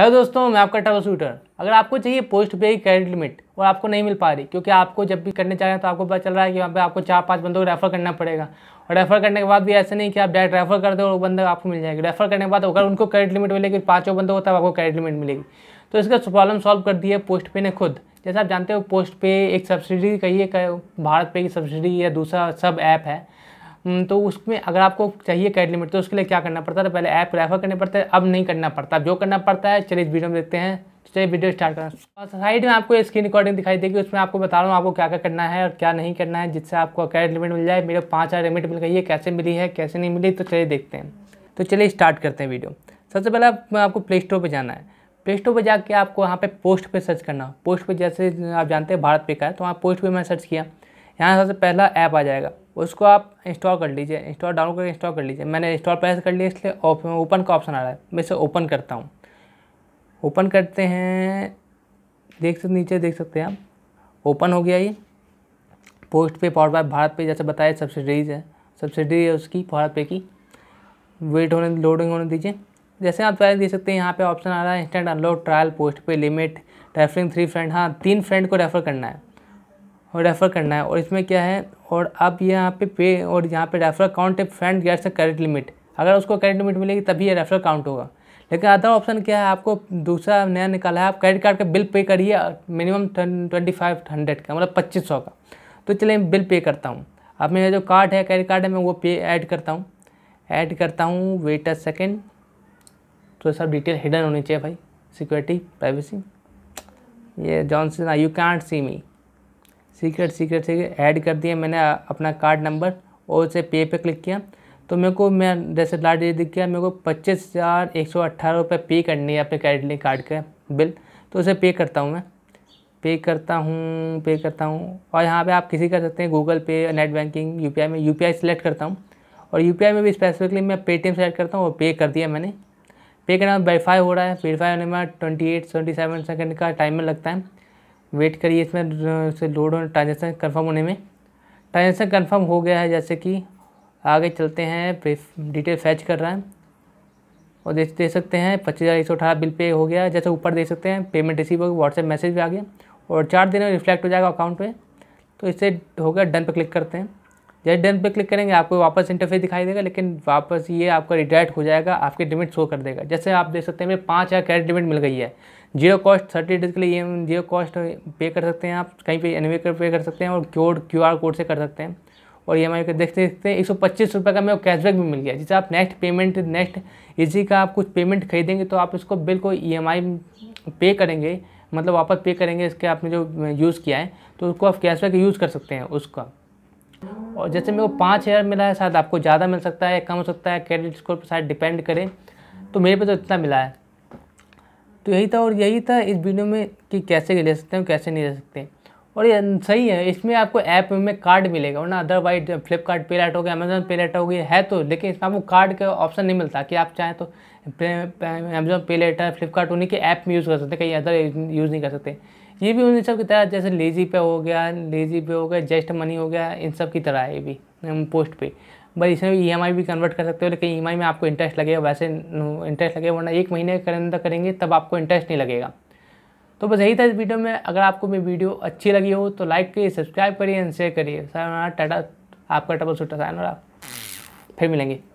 hello दोस्तों मैं आपका ट्रबल शूटर अगर आपको चाहिए पोस्ट पे ही क्रेडिट लिमिट और आपको नहीं मिल पा रही क्योंकि आपको जब भी करने चाह रहे हैं तो आपको पता चल रहा है कि वहाँ पे आपको चार पांच बंदों को रेफ़र करना पड़ेगा और रेफ़र करने के बाद भी ऐसे नहीं कि आप डायरेक्ट रेफ़र कर दो और बंदा आपको मिल जाएगा रेफ़र करने के बाद अगर उनको क्रेडिट लिमिट मिलेगी पाँचों बंदों को तब आपको क्रेडिट लिमिट मिलेगी तो इसका प्रॉब्लम सॉल्व कर दिया पोस्ट पे ने खुद जैसे आप जानते हो पोस्ट पे एक सब्सिडी कहिए भारत पे की सब्सिडी या दूसरा सब ऐप है हम्म, तो उसमें अगर आपको चाहिए कैट लिमिट तो उसके लिए क्या करना पड़ता है पहले ऐप रेफर करने पड़ते हैं अब नहीं करना पड़ता जो करना पड़ता है चलिए इस वीडियो में देखते हैं चलिए वीडियो स्टार्ट करना साइड में आपको स्क्रीन रिकॉर्डिंग दिखाई देगी उसमें आपको बता रहा हूँ आपको क्या क्या करना है और क्या नहीं करना है जिससे आपको कैट लिमिट मिल जाए मेरे पाँच हज़ार लिमिट मिल गई है कैसे मिली है कैसे नहीं मिली तो चलिए देखते हैं तो चलिए स्टार्ट करते हैं वीडियो सबसे पहले आपको प्ले स्टोर पर जाना है प्ले स्टोर पर जाकर आपको वहाँ पर पोस्ट पर सर्च करना पोस्ट पर जैसे आप जानते हैं भारत पे का है तो वहाँ पोस्ट पर मैं सर्च किया यहाँ सबसे पहला ऐप आ जाएगा उसको आप इंस्टॉल कर लीजिए इंस्टॉल डाउनलोड करके इंस्टॉल कर लीजिए मैंने इंस्टॉल पहले कर लिया इसलिए ओपन का ऑप्शन आ रहा है मैं इसे ओपन करता हूँ ओपन करते हैं देख सकते नीचे देख सकते हैं आप ओपन हो गया ये पोस्ट पे पावर बाय भारत पे जैसे बताया सब्सिडीज है सब्सिडी है उसकी भारत पे की वेट होने लोडिंग होने दीजिए जैसे आप पहले देख सकते हैं यहाँ पे ऑप्शन आ रहा है instant unload trial post pay limit referring three friend हाँ तीन फ्रेंड को रेफर करना है और रेफ़र करना है और इसमें क्या है और आप यहाँ पे पे और यहाँ पे रेफ़र काउंट है friend gets a credit limit अगर उसको करेंट लिमिट मिलेगी तभी ये रेफ़र काउंट होगा लेकिन अदर ऑप्शन क्या है आपको दूसरा नया निकाला है आप क्रेडिट कार्ड का बिल पे करिए मिनिमम ट्वेंटी फाइव हंड्रेड का मतलब पच्चीस सौ का तो चलिए बिल पे करता हूँ अब मेरा जो कार्ड है क्रेडिट कार्ड है मैं वो पे ऐड करता हूँ ऐड करता हूँ वेट अ सेकेंड तो सब डिटेल हिडन होनी चाहिए भाई सिक्योरिटी प्राइवेसी ये Johnson you can't see me secret secret से ऐड कर दिया मैंने अपना कार्ड नंबर और उसे पे पे क्लिक किया तो मेरे को मैं जैसे लास्ट डेट दिख गया मेरे को पच्चीस हज़ार एक सौ अट्ठारह रुपये पे करनी है अपने क्रेडिट कार्ड का बिल तो उसे पे करता हूँ मैं पे करता हूँ पे करता हूँ और यहाँ पे आप किसी कर सकते हैं गूगल पे नेट बैंकिंग यू में यूपीआई सेलेक्ट करता हूँ और यू में भी स्पेसिफिकली मैं पेटीएम सेलेक्ट करता हूँ और पे कर दिया मैंने पे करना वेरीफाई हो रहा है वेरीफाई होने में twenty eight twenty seven second का टाइम में लगता है वेट करिए इसमें से लोड होने ट्रांजेक्शन कन्फर्म होने में ट्रांजेक्शन कन्फर्म हो गया है जैसे कि आगे चलते हैं डिटेल फैच कर रहा है और देख दे सकते हैं पच्चीस हज़ार एक सौ अठारह बिल पे हो गया जैसे ऊपर देख सकते हैं पेमेंट रिसीव हो गया व्हाट्सएप मैसेज भी आ गया और चार दिन में रिफ्लेक्ट हो जाएगा अकाउंट पे तो इससे हो गया डन पे क्लिक करते हैं जैसे डन पे क्लिक करेंगे आपको वापस इंटरफेस दिखाई देगा लेकिन वापस ये आपका रिडायरेक्ट हो जाएगा आपके लिमिट शो कर देगा जैसे आप देख सकते हैं हमें पाँच हज़ार कैश लिमिट मिल गई है जीरो कॉस्ट थर्टी डेज के लिए ये जीरो कॉस्ट पे कर सकते हैं आप कहीं पे एनवे कर पे कर सकते हैं और क्योर क्यू आर कोड से कर सकते हैं और ई एम आई देखते देखते हैं एक सौ पच्चीस रुपये का मेरे को कैशबैक भी मिल गया जिससे आप नेक्स्ट पेमेंट नेक्स्ट इसी का आप कुछ पेमेंट खरीदेंगे तो आप इसको बिल को ई एम आई पे करेंगे मतलब वापस पे करेंगे इसके आपने जो यूज़ किया है तो उसको आप कैशबैक यूज़ कर सकते हैं उसका और जैसे मेरे को पाँच हज़ार मिला है शायद आपको ज़्यादा मिल सकता है कम हो सकता है क्रेडिट स्कोर पर शायद डिपेंड करें तो मेरे पे तो इतना मिला है तो यही था और यही था इस वीडियो में कि कैसे ले सकते हैं कैसे नहीं ले सकते और ये सही है इसमें आपको ऐप में कार्ड मिलेगा वरना अदरवाइज फ्लिपकार्ट पे लाइट हो गया अमेजोन पे लाइट हो गया है तो लेकिन इसमें आपको कार्ड का ऑप्शन नहीं मिलता कि आप चाहें तो अमेजोन पे लाइट है फ्लिपकार्ट उन्हीं के ऐप में यूज़ कर सकते हैं कहीं अदर यूज़ नहीं कर सकते ये भी उन सब की तरह जैसे लेजी पे हो गया लेजी पे हो गया जेस्ट मनी हो गया इन सब की तरह है ये भी पोस्ट पे बट इसमें ई एम आई भी कन्वर्ट कर सकते हो लेकिन ई में आपको इंटरेस्ट लगेगा वैसे इंटरेस्ट लगेगा वरना एक महीने के अंदर करेंगे तब आपको इंटरेस्ट नहीं लगेगा तो बस यही था इस वीडियो में अगर आपको मेरी वीडियो अच्छी लगी हो तो लाइक करिए सब्सक्राइब करिए एंड शेयर करिए सर टाटा आपका टबल सुटा साइन और आप फिर मिलेंगे